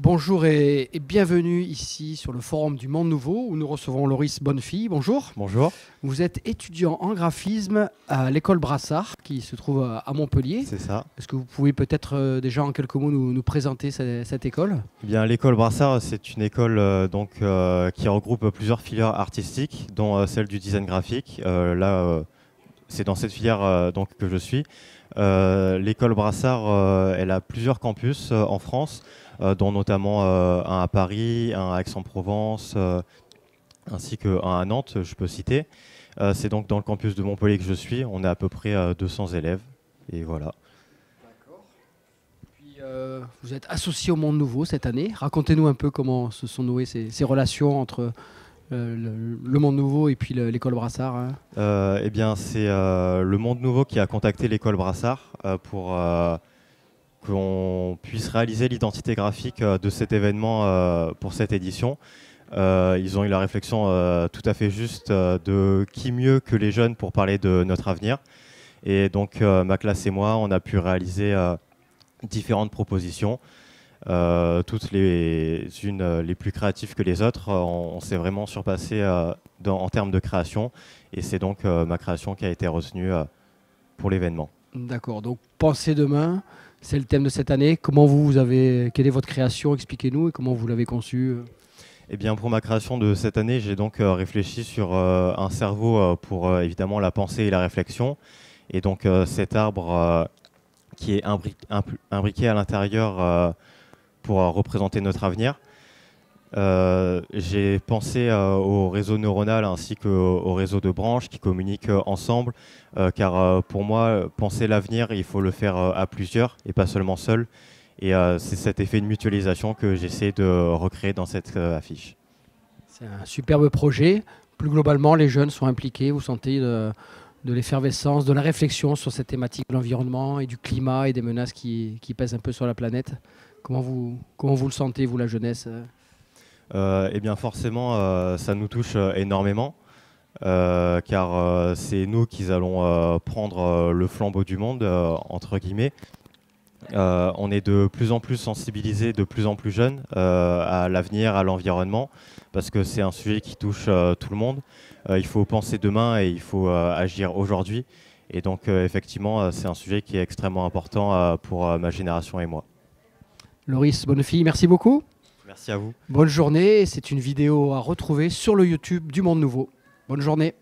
Bonjour et, bienvenue ici sur le forum du Monde Nouveau où nous recevons Loris Bonnefille. Bonjour. Bonjour. Vous êtes étudiant en graphisme à l'école Brassard qui se trouve à Montpellier. C'est ça. Est-ce que vous pouvez peut-être euh, déjà en quelques mots nous, présenter cette, école eh bien, l'école Brassard, c'est une école euh, donc euh, qui regroupe plusieurs filières artistiques, dont celle du design graphique. là c'est dans cette filière euh, donc, que je suis. Euh, l'école Brassard, euh, elle a plusieurs campus en France, dont notamment un à Paris, un à Aix-en-Provence, ainsi qu'un à Nantes, je peux citer. c'est donc dans le campus de Montpellier que je suis. On a à peu près 200 élèves. Et voilà. vous êtes associé au Monde Nouveau cette année. Racontez-nous un peu comment se sont nouées ces relations entre euh, le, Monde Nouveau et puis l'école Brassard hein. euh, Eh bien, c'est euh, le Monde Nouveau qui a contacté l'école Brassard pour qu'on puisse réaliser l'identité graphique de cet événement pour cette édition. ils ont eu la réflexion tout à fait juste de qui mieux que les jeunes pour parler de notre avenir. Et donc ma classe et moi, on a pu réaliser différentes propositions. Euh, toutes les unes euh, les plus créatives que les autres. Euh, on, s'est vraiment surpassé en termes de création et c'est donc ma création qui a été retenue pour l'événement. D'accord, donc penser demain, c'est le thème de cette année. Comment vous, vous avez, quelle est votre création Expliquez-nous et comment vous l'avez conçue eh bien, pour ma création de cette année, j'ai donc réfléchi sur un cerveau pour évidemment la pensée et la réflexion. Et donc cet arbre qui est imbriqué à l'intérieur pour représenter notre avenir. Euh, j'ai pensé euh, au réseau neuronal ainsi qu'au réseau de branches qui communiquent euh, ensemble, car pour moi, penser l'avenir, il faut le faire à plusieurs et pas seulement seul. Et c'est cet effet de mutualisation que j'essaie de recréer dans cette affiche. C'est un superbe projet. Plus globalement, les jeunes sont impliqués. Vous sentez de, l'effervescence, de la réflexion sur cette thématique de l'environnement et du climat et des menaces qui, qui pèsent un peu sur la planète. Comment vous, comment vous le sentez, vous, la jeunesse euh euh, Eh bien, forcément, euh, ça nous touche énormément. car c'est nous qui allons prendre le flambeau du monde, entre guillemets. on est de plus en plus sensibilisés, de plus en plus jeunes à l'avenir, à l'environnement, parce que c'est un sujet qui touche tout le monde. il faut penser demain et il faut agir aujourd'hui. Et donc effectivement, c'est un sujet qui est extrêmement important pour ma génération et moi. Loris fille, merci beaucoup. Merci à vous. Bonne journée. C'est une vidéo à retrouver sur le YouTube du Monde Nouveau. Bonne journée.